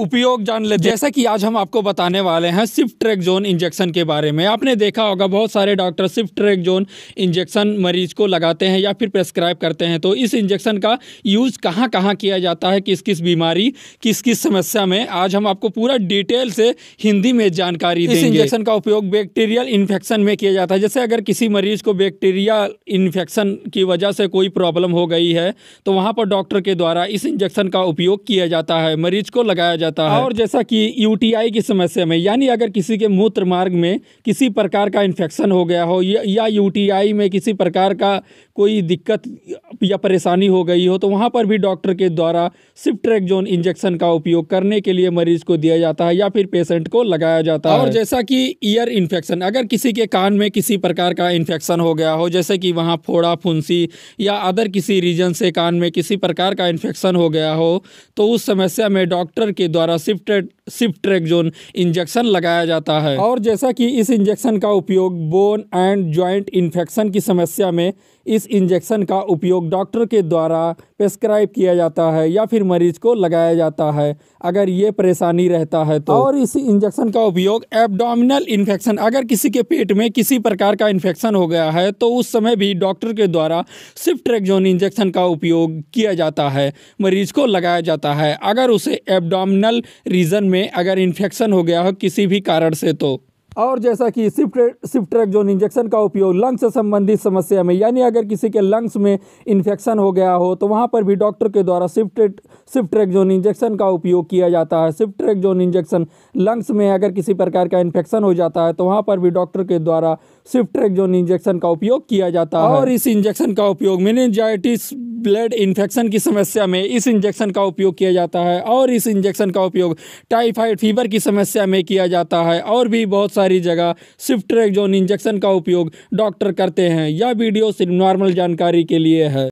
उपयोग जान लेते जैसा कि आज हम आपको बताने वाले हैं सिफ्ट्रेक ट्रैक जोन इंजेक्शन के बारे में आपने देखा होगा बहुत सारे डॉक्टर सिर्फ ट्रैक जोन इंजेक्शन मरीज को लगाते हैं या फिर प्रेस्क्राइब करते हैं तो इस इंजेक्शन का यूज़ कहाँ कहाँ किया जाता है किस किस बीमारी किस किस समस्या में आज हम आपको पूरा डिटेल से हिंदी में जानकारी इस इंजेक्शन का उपयोग बैक्टीरियल इन्फेक्शन में किया जाता है जैसे अगर किसी मरीज को बैक्टीरिया इन्फेक्शन की वजह से कोई प्रॉब्लम हो गई है तो वहाँ पर डॉक्टर के द्वारा इस इंजेक्शन का उपयोग किया जाता है मरीज को लगाया जाता है और जैसा कि यूटीआई की समस्या में यानी अगर किसी के मूत्र मार्ग में किसी प्रकार का इन्फेक्शन हो गया हो या यूटीआई में किसी प्रकार का कोई दिक्कत या परेशानी हो गई हो तो वहाँ पर भी डॉक्टर के द्वारा जोन इंजेक्शन का उपयोग करने के लिए मरीज को दिया जाता है या फिर पेशेंट को लगाया जाता है और जैसा कि ईयर इन्फेक्शन अगर किसी के कान में किसी प्रकार का इन्फेक्शन हो गया हो जैसे कि वहाँ फोड़ा फुंसी या अदर किसी रीजन से कान में किसी प्रकार का इन्फेक्शन हो गया हो तो उस समस्या में डॉक्टर के द्वारा शिफ्टेड जोन इंजेक्शन लगाया जाता है और जैसा कि इस इंजेक्शन का उपयोग बोन एंड ज्वाइंट इन्फेक्शन की समस्या में इस इंजेक्शन का उपयोग डॉक्टर के द्वारा प्रेस्क्राइब किया जाता है या फिर मरीज को लगाया जाता है अगर ये परेशानी रहता है तो और इस इंजेक्शन का उपयोग एब्डोमिनल इन्फेक्शन अगर किसी के पेट में किसी प्रकार का इन्फेक्शन हो गया है तो उस समय भी डॉक्टर के द्वारा सिप्ट्रेक्जोन इंजेक्शन का उपयोग किया जाता है मरीज को लगाया जाता है अगर उसे एबडोमिनल रीजन में में अगर इन्फेक्शन हो गया हो किसी भी कारण से तो और जैसा कि सिफ्ट सिप्ट सिप्ट्रेक्जोन इंजेक्शन का उपयोग लंग्स से संबंधित समस्या में यानी अगर किसी के लंग्स में इन्फेक्शन हो गया हो तो वहाँ पर भी डॉक्टर के द्वारा सिफ्ट सिप्ट्रेट सिप्ट्रेक्जोन इंजेक्शन का उपयोग किया जाता है सिप्ट्रेक्जोन इंजेक्शन लंग्स में अगर किसी प्रकार का इन्फेक्शन हो जाता है तो वहाँ पर भी डॉक्टर के द्वारा सिप्ट्रेक्जोन इंजेक्शन का उपयोग किया जाता है और इस इंजेक्शन का उपयोग मेनेजाइटिस ब्लड इन्फेक्शन की समस्या में इस इंजेक्शन का उपयोग किया जाता है और इस इंजेक्शन का उपयोग टाइफाइड फीवर की समस्या में किया जाता है और भी बहुत सारी जगह जोन इंजेक्शन का उपयोग डॉक्टर करते हैं यह वीडियो सिर्फ नॉर्मल जानकारी के लिए है